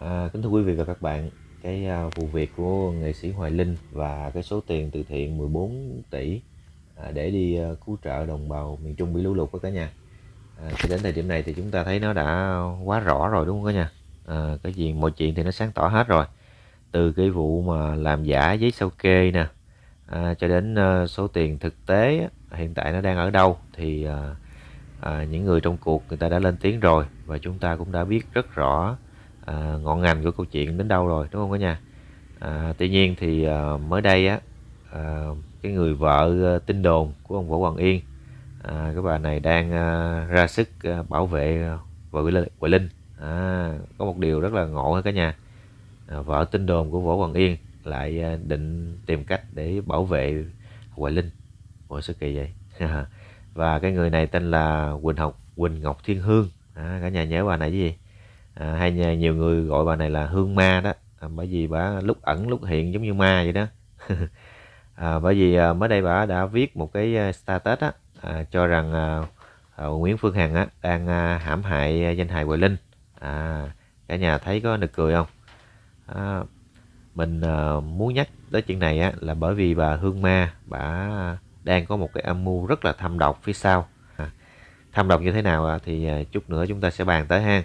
À, kính thưa quý vị và các bạn, cái uh, vụ việc của nghệ sĩ Hoài Linh và cái số tiền từ thiện 14 tỷ à, để đi uh, cứu trợ đồng bào miền Trung bị lũ lụt đó cả nhà. À, cho đến thời điểm này thì chúng ta thấy nó đã quá rõ rồi đúng không cả nhà? À, cái gì mọi chuyện thì nó sáng tỏ hết rồi. Từ cái vụ mà làm giả giấy sao kê nè à, cho đến uh, số tiền thực tế hiện tại nó đang ở đâu thì uh, à, những người trong cuộc người ta đã lên tiếng rồi và chúng ta cũng đã biết rất rõ à, ngọn ngành của câu chuyện đến đâu rồi đúng không cả nhà à, tuy nhiên thì à, mới đây á à, cái người vợ à, tin đồn của ông võ hoàng yên à, cái bà này đang à, ra sức à, bảo vệ à, vợ Quỳ Linh à, có một điều rất là ngộ ha cả nhà à, vợ tin đồn của võ hoàng yên lại à, định tìm cách để bảo vệ Quỳ Linh Ủa sức kỳ vậy và cái người này tên là Quỳnh Học Quỳnh Ngọc Thiên Hương à, cả nhà nhớ bà này chứ gì à, hay nhà nhiều người gọi bà này là hương ma đó à, bởi vì bà lúc ẩn lúc hiện giống như ma vậy đó à, bởi vì à, mới đây bà đã viết một cái à, status á, à, cho rằng à, à, Nguyễn Phương Hằng á, đang à, hãm hại à, danh hài Hoài Linh à, cả nhà thấy có nực cười không à, mình à, muốn nhắc tới chuyện này á, là bởi vì bà Hương Ma bà đang có một cái âm mưu rất là thâm độc phía sau à, thâm độc như thế nào thì à, chút nữa chúng ta sẽ bàn tới ha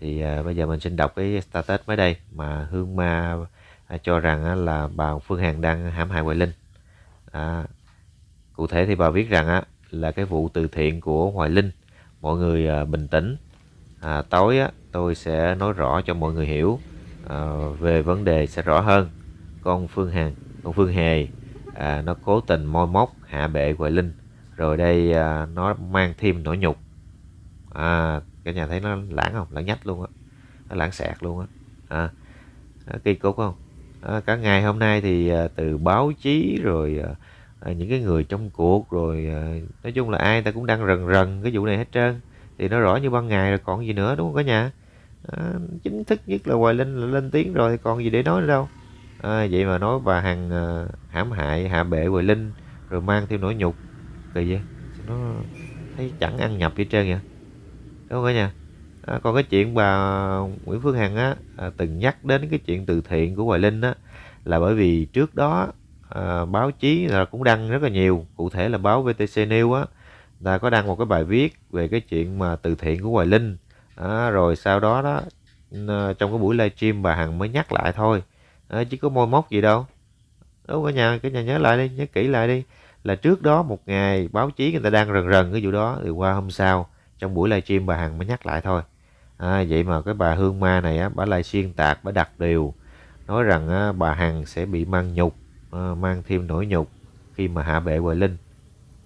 thì à, bây giờ mình xin đọc cái status mới đây mà Hương Ma à, cho rằng á, là bà Phương Hằng đang hãm hại Hoài Linh à, cụ thể thì bà viết rằng á, là cái vụ từ thiện của Hoài Linh mọi người à, bình tĩnh à, tối á, tôi sẽ nói rõ cho mọi người hiểu à, về vấn đề sẽ rõ hơn con Phương Hằng con Phương Hề à, nó cố tình moi móc hạ bệ Hoài Linh rồi đây à, nó mang thêm nỗi nhục à, cả nhà thấy nó lãng không lãng nhách luôn á nó lãng sạc luôn á à, kỳ à, cục không à, cả ngày hôm nay thì à, từ báo chí rồi à, à, những cái người trong cuộc rồi à, nói chung là ai ta cũng đang rần rần cái vụ này hết trơn thì nó rõ như ban ngày rồi còn gì nữa đúng không cả nhà à, chính thức nhất là hoài linh là lên tiếng rồi thì còn gì để nói nữa đâu à, vậy mà nói bà hằng à, hãm hại hạ bệ hoài linh rồi mang theo nỗi nhục kỳ vậy nó thấy chẳng ăn nhập với trơn vậy đúng không cả nhà còn cái chuyện bà Nguyễn Phương Hằng á à, từng nhắc đến cái chuyện từ thiện của Hoài Linh á là bởi vì trước đó à, báo chí là cũng đăng rất là nhiều cụ thể là báo VTC News á là có đăng một cái bài viết về cái chuyện mà từ thiện của Hoài Linh à, rồi sau đó đó trong cái buổi livestream bà Hằng mới nhắc lại thôi à, chứ có môi móc gì đâu đúng cả nhà cả nhà nhớ lại đi nhớ kỹ lại đi là trước đó một ngày báo chí người ta đang rần rần cái vụ đó thì qua hôm sau trong buổi livestream bà hằng mới nhắc lại thôi à, vậy mà cái bà hương ma này á bà lại xuyên tạc bà đặt điều nói rằng á, bà hằng sẽ bị mang nhục à, mang thêm nỗi nhục khi mà hạ bệ huệ linh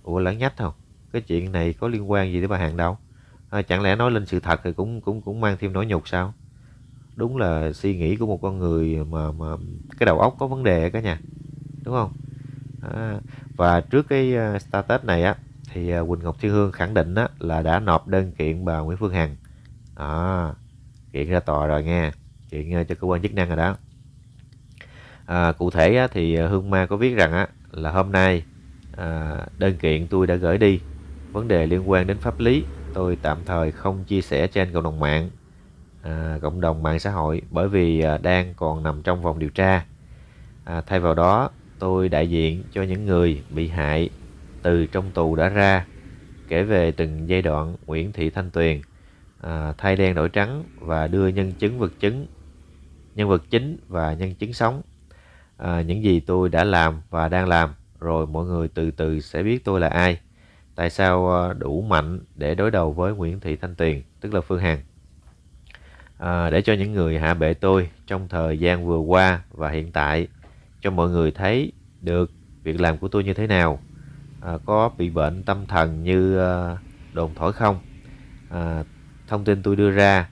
ủa lãng nhách không cái chuyện này có liên quan gì tới bà hằng đâu à, chẳng lẽ nói lên sự thật thì cũng cũng cũng mang thêm nỗi nhục sao đúng là suy nghĩ của một con người mà mà cái đầu óc có vấn đề cả nhà đúng không à, và trước cái à, status này á thì à, Quỳnh Ngọc Thiên Hương khẳng định là đã nộp đơn kiện bà Nguyễn Phương Hằng đó, kiện ra tòa rồi nghe kiện à, cho cơ quan chức năng rồi đó à, cụ thể thì à, Hương Ma có viết rằng là hôm nay đơn kiện tôi đã gửi đi vấn đề liên quan đến pháp lý tôi tạm thời không chia sẻ trên cộng đồng mạng à, cộng đồng mạng xã hội bởi vì à, đang còn nằm trong vòng điều tra à, thay vào đó tôi đại diện cho những người bị hại từ trong tù đã ra kể về từng giai đoạn Nguyễn Thị Thanh Tuyền à, thay đen đổi trắng và đưa nhân chứng vật chứng nhân vật chính và nhân chứng sống à, những gì tôi đã làm và đang làm rồi mọi người từ từ sẽ biết tôi là ai tại sao à, đủ mạnh để đối đầu với Nguyễn Thị Thanh Tuyền tức là Phương Hằng à, để cho những người hạ bệ tôi trong thời gian vừa qua và hiện tại cho mọi người thấy được việc làm của tôi như thế nào À, có bị bệnh tâm thần như à, đồn thổi không à, thông tin tôi đưa ra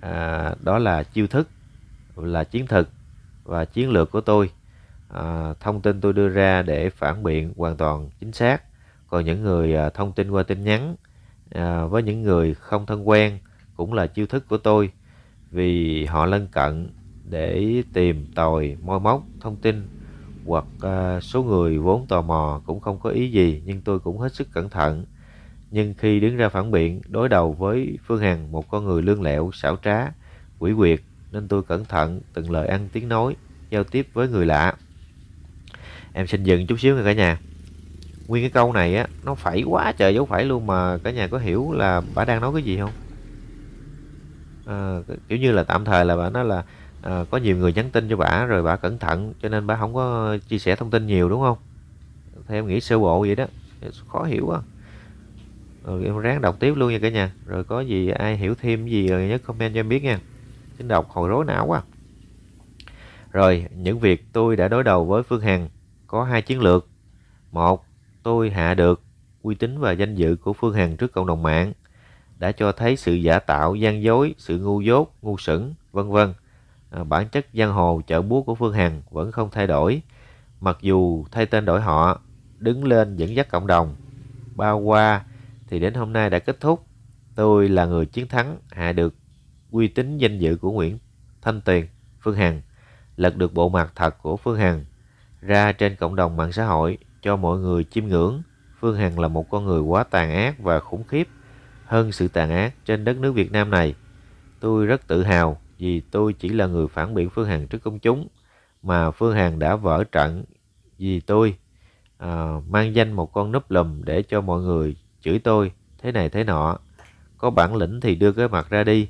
à, đó là chiêu thức là chiến thực và chiến lược của tôi à, thông tin tôi đưa ra để phản biện hoàn toàn chính xác còn những người à, thông tin qua tin nhắn à, với những người không thân quen cũng là chiêu thức của tôi vì họ lân cận để tìm tòi moi móc thông tin hoặc à, số người vốn tò mò cũng không có ý gì nhưng tôi cũng hết sức cẩn thận. Nhưng khi đứng ra phản biện đối đầu với Phương Hằng một con người lương lẹo, xảo trá, quỷ quyệt nên tôi cẩn thận từng lời ăn tiếng nói, giao tiếp với người lạ. Em xin dừng chút xíu nha cả nhà. Nguyên cái câu này á, nó phải quá trời dấu phải luôn mà cả nhà có hiểu là bà đang nói cái gì không? À, kiểu như là tạm thời là bà nói là à, có nhiều người nhắn tin cho bả rồi bả cẩn thận cho nên bả không có chia sẻ thông tin nhiều đúng không theo em nghĩ sơ bộ vậy đó khó hiểu quá ừ, em ráng đọc tiếp luôn nha cả nhà rồi có gì ai hiểu thêm gì rồi nhớ comment cho em biết nha chính đọc hồi rối não quá rồi những việc tôi đã đối đầu với Phương Hằng có hai chiến lược một tôi hạ được uy tín và danh dự của Phương Hằng trước cộng đồng mạng đã cho thấy sự giả tạo gian dối sự ngu dốt ngu sửng, vân vân Ờ, bản chất giang hồ chợ búa của Phương Hằng vẫn không thay đổi, mặc dù thay tên đổi họ, đứng lên dẫn dắt cộng đồng. Bao qua thì đến hôm nay đã kết thúc. Tôi là người chiến thắng, hạ được uy tín danh dự của Nguyễn Thanh Tuyền, Phương Hằng, lật được bộ mặt thật của Phương Hằng ra trên cộng đồng mạng xã hội cho mọi người chiêm ngưỡng. Phương Hằng là một con người quá tàn ác và khủng khiếp hơn sự tàn ác trên đất nước Việt Nam này. Tôi rất tự hào vì tôi chỉ là người phản biện Phương Hằng trước công chúng mà Phương Hằng đã vỡ trận vì tôi à, mang danh một con núp lùm để cho mọi người chửi tôi thế này thế nọ có bản lĩnh thì đưa cái mặt ra đi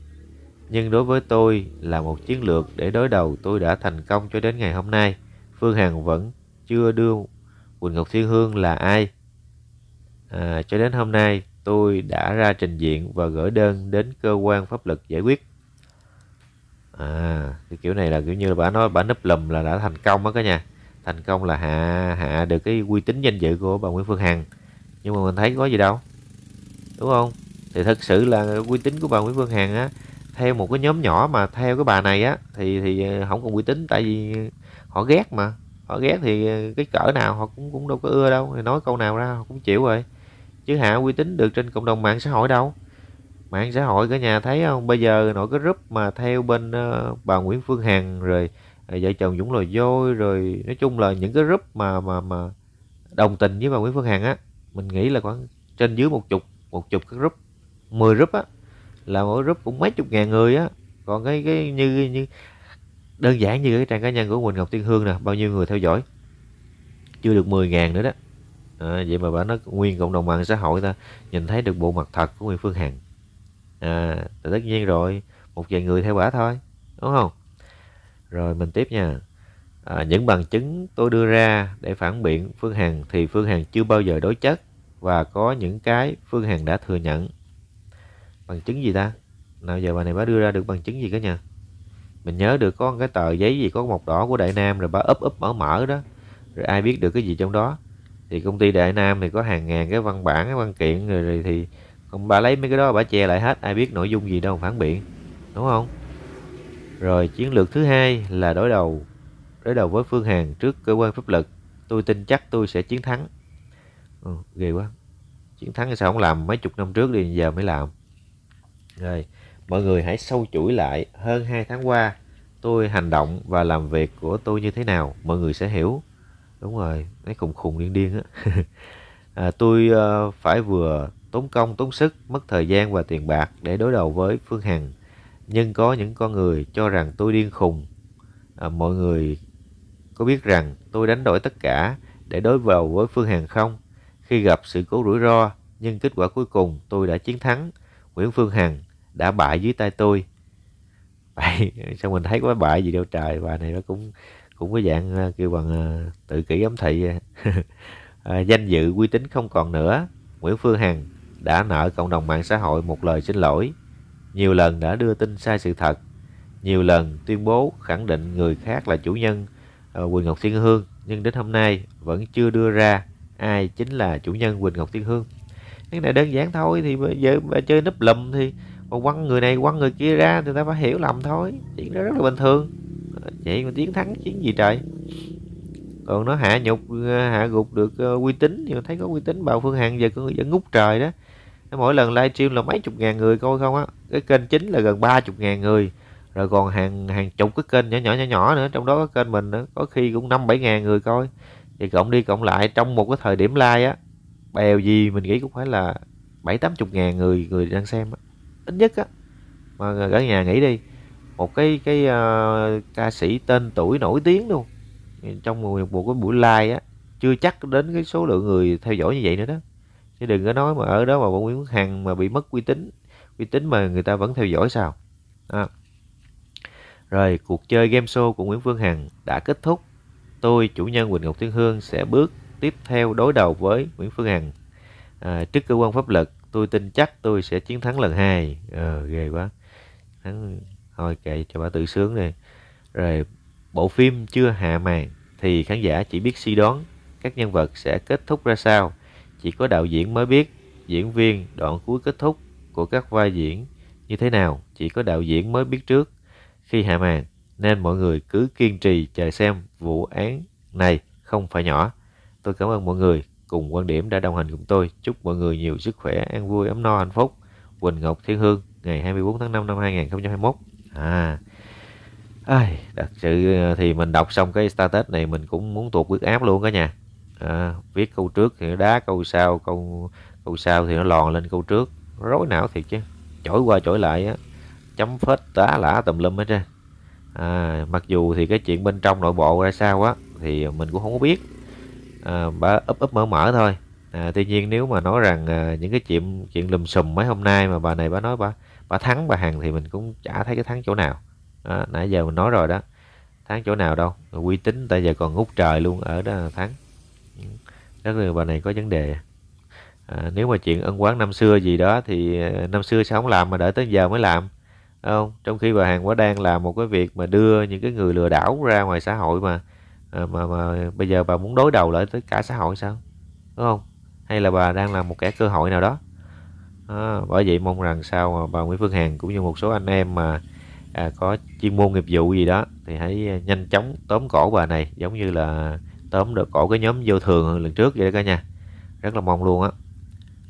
nhưng đối với tôi là một chiến lược để đối đầu tôi đã thành công cho đến ngày hôm nay Phương Hằng vẫn chưa đưa Quỳnh Ngọc Thiên Hương là ai à, cho đến hôm nay tôi đã ra trình diện và gửi đơn đến cơ quan pháp luật giải quyết à cái kiểu này là kiểu như là bà nói bà núp lùm là đã thành công đó cả nhà thành công là hạ hạ được cái uy tín danh dự của bà Nguyễn Phương Hằng nhưng mà mình thấy có gì đâu đúng không thì thật sự là uy tín của bà Nguyễn Phương Hằng á theo một cái nhóm nhỏ mà theo cái bà này á thì thì ờ, không còn uy tín tại vì họ ghét mà họ ghét thì ờ, cái cỡ nào họ cũng cũng đâu có ưa đâu thì nói câu nào ra họ cũng chịu rồi chứ hạ uy tín được trên cộng đồng mạng xã hội đâu mạng xã hội cả nhà thấy không bây giờ nội cái group mà theo bên uh, bà Nguyễn Phương Hằng rồi ờ, vợ chồng Dũng Lòi Dôi rồi nói chung là những cái group mà mà mà đồng tình với bà Nguyễn Phương Hằng á mình nghĩ là khoảng trên dưới một chục một chục cái group 10 group á là mỗi group cũng mấy chục ngàn người á còn cái cái như như đơn giản như cái trang cá nhân của Quỳnh Ngọc Tiên Hương nè bao nhiêu người theo dõi chưa được 10 ngàn nữa đó à, vậy mà bà nói nguyên cộng đồng mạng xã hội ta nhìn thấy được bộ mặt thật của Nguyễn Phương Hằng à, tất nhiên rồi một vài người theo bả thôi đúng không rồi mình tiếp nha à, những bằng chứng tôi đưa ra để phản biện phương hằng thì phương hằng chưa bao giờ đối chất và có những cái phương hằng đã thừa nhận bằng chứng gì ta nào giờ bà này bà đưa ra được bằng chứng gì cả nha mình nhớ được có cái tờ giấy gì có mộc đỏ của đại nam rồi bà úp úp mở mở đó rồi ai biết được cái gì trong đó thì công ty đại nam thì có hàng ngàn cái văn bản cái văn kiện rồi, rồi thì còn bà lấy mấy cái đó bà che lại hết ai biết nội dung gì đâu phản biện đúng không rồi chiến lược thứ hai là đối đầu đối đầu với phương hàn trước cơ quan pháp luật tôi tin chắc tôi sẽ chiến thắng ừ, ghê quá chiến thắng sao không làm mấy chục năm trước đi giờ mới làm rồi mọi người hãy sâu chuỗi lại hơn hai tháng qua tôi hành động và làm việc của tôi như thế nào mọi người sẽ hiểu đúng rồi nói khùng khùng điên điên á à, tôi uh, phải vừa tốn công, tốn sức, mất thời gian và tiền bạc để đối đầu với Phương Hằng. Nhưng có những con người cho rằng tôi điên khùng. À, mọi người có biết rằng tôi đánh đổi tất cả để đối đầu với Phương Hằng không? Khi gặp sự cố rủi ro, nhưng kết quả cuối cùng tôi đã chiến thắng. Nguyễn Phương Hằng đã bại dưới tay tôi. Vậy, sao mình thấy quá bại gì đâu trời, bà này nó cũng cũng có dạng à, kêu bằng à, tự kỷ ấm thị à, danh dự uy tín không còn nữa Nguyễn Phương Hằng đã nợ cộng đồng mạng xã hội một lời xin lỗi, nhiều lần đã đưa tin sai sự thật, nhiều lần tuyên bố khẳng định người khác là chủ nhân ờ, Quỳnh Ngọc Thiên Hương, nhưng đến hôm nay vẫn chưa đưa ra ai chính là chủ nhân Quỳnh Ngọc Thiên Hương. Cái này đơn giản thôi thì bây giờ bà chơi núp lùm thì mà quăng người này quăng người kia ra thì ta phải hiểu lầm thôi chuyện đó rất là bình thường vậy mà chiến thắng chiến gì trời còn nó hạ nhục ờ, hạ gục được ờ, uy tín nhưng mà thấy có uy tín bào phương hằng giờ cũng vẫn ngút trời đó mỗi lần livestream là mấy chục ngàn người coi không á cái kênh chính là gần ba chục ngàn người rồi còn hàng hàng chục cái kênh nhỏ nhỏ nhỏ nhỏ nữa trong đó có kênh mình nữa có khi cũng năm bảy ngàn người coi thì cộng đi cộng lại trong một cái thời điểm like á bèo gì mình nghĩ cũng phải là bảy tám chục ngàn người người đang xem á ít nhất á mà cả nhà nghĩ đi một cái cái uh, ca sĩ tên tuổi nổi tiếng luôn trong một, một cái buổi live á chưa chắc đến cái số lượng người theo dõi như vậy nữa đó chứ đừng có nói mà ở đó mà bọn Nguyễn Hằng mà bị mất uy tín uy tín mà người ta vẫn theo dõi sao à. rồi cuộc chơi game show của Nguyễn Phương Hằng đã kết thúc tôi chủ nhân Quỳnh Ngọc Thiên Hương sẽ bước tiếp theo đối đầu với Nguyễn Phương Hằng à, trước cơ quan pháp luật tôi tin chắc tôi sẽ chiến thắng lần hai ờ ghê quá thắng thôi kệ cho bà tự sướng đi rồi Bộ phim chưa hạ màn thì khán giả chỉ biết suy đoán các nhân vật sẽ kết thúc ra sao. Chỉ có đạo diễn mới biết diễn viên đoạn cuối kết thúc của các vai diễn như thế nào, chỉ có đạo diễn mới biết trước khi hạ màn. Nên mọi người cứ kiên trì chờ xem vụ án này không phải nhỏ. Tôi cảm ơn mọi người cùng quan điểm đã đồng hành cùng tôi. Chúc mọi người nhiều sức khỏe, an vui, ấm no, hạnh phúc. Quỳnh Ngọc Thiên Hương, ngày 24 tháng 5 năm 2021. À, Ai, thật sự ờ, thì mình đọc xong cái status này mình cũng muốn tuột huyết áp luôn cả nhà à, viết câu trước thì nó đá câu sau câu câu sau thì nó lòn lên câu trước rối não thiệt chứ chổi qua chổi lại á chấm phết tá lả tùm lum hết trơn à, mặc dù thì cái chuyện bên trong nội bộ ra sao á thì mình cũng không có biết à, bà úp ấp mở mở thôi à, tuy nhiên nếu mà nói rằng à, những cái chuyện chuyện lùm xùm mấy hôm nay mà bà này bà nói bà bà thắng bà hàng thì mình cũng chả thấy cái thắng chỗ nào đó, nãy giờ mình nói rồi đó thắng chỗ nào đâu uy tín tại giờ còn ngút trời luôn ở đó thắng các người bà này có vấn đề à, nếu mà chuyện ân quán năm xưa gì đó thì ờ, năm xưa sao không làm mà đợi tới giờ mới làm không trong khi bà hàng quá đang làm một cái việc mà đưa những cái người lừa đảo ra ngoài xã hội mà à, mà mà bây giờ bà muốn đối đầu lại tới cả xã hội sao đúng không hay là bà đang làm một cái cơ hội nào đó à, bởi vậy mong rằng sao mà bà Nguyễn Phương Hằng cũng như một số anh em mà à, có chuyên môn nghiệp vụ gì đó thì hãy à, nhanh chóng tóm cổ bà này giống như là tóm được cổ cái nhóm vô thường lần trước vậy đó cả nhà rất là mong luôn á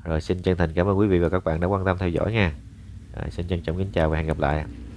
rồi xin chân thành cảm ơn quý vị và các bạn đã quan tâm theo dõi nha rồi, xin trân trọng kính chào và hẹn gặp lại